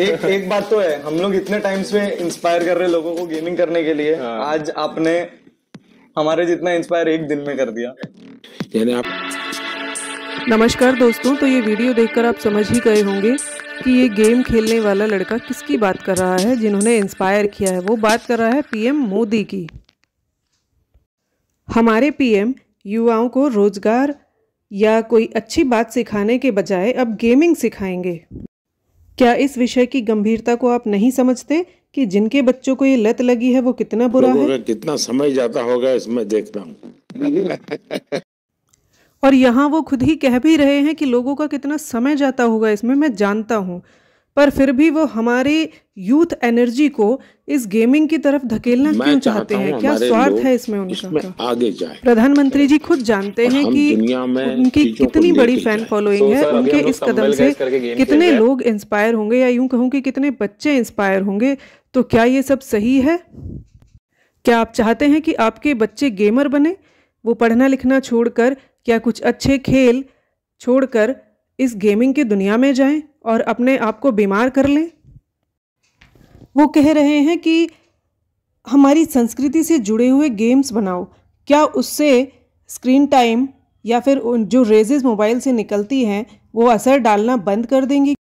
एक एक बात तो है हम लोग इतने टाइम से इंस्पायर कर रहे लोगों को गेमिंग करने के लिए हाँ। आज आपने हमारे जितना इंस्पायर एक दिन में कर दिया यानी आप नमस्कार दोस्तों तो ये वीडियो देखकर आप समझ ही गए होंगे कि ये गेम खेलने वाला लड़का किसकी बात कर रहा है जिन्होंने इंस्पायर किया है वो बात कर रहा है पीएम मोदी की हमारे पीएम युवाओं को रोजगार या कोई अच्छी बात सिखाने के बजाय अब गेमिंग सिखाएंगे क्या इस विषय की गंभीरता को आप नहीं समझते कि जिनके बच्चों को ये लत लगी है वो कितना बुरा है कितना समय जाता होगा इसमें देखता हूँ और यहाँ वो खुद ही कह भी रहे हैं कि लोगों का कितना समय जाता होगा इसमें मैं जानता हूँ पर फिर भी वो हमारे यूथ एनर्जी को इस गेमिंग की तरफ धकेलना क्यों चाहते हैं क्या स्वार्थ है इसमें उनका इसमें तो? आगे जाए प्रधानमंत्री जी खुद जानते हैं कि उनकी कितनी बड़ी फैन फॉलोइंग तो है उनके इस कदम से कितने लोग इंस्पायर होंगे या यूं कहूँ कि कितने बच्चे इंस्पायर होंगे तो क्या ये सब सही है क्या आप चाहते हैं कि आपके बच्चे गेमर बने वो पढ़ना लिखना छोड़कर क्या कुछ अच्छे खेल छोड़कर इस गेमिंग की दुनिया में जाएं और अपने आप को बीमार कर लें वो कह रहे हैं कि हमारी संस्कृति से जुड़े हुए गेम्स बनाओ क्या उससे स्क्रीन टाइम या फिर जो रेजेज मोबाइल से निकलती हैं वो असर डालना बंद कर देंगी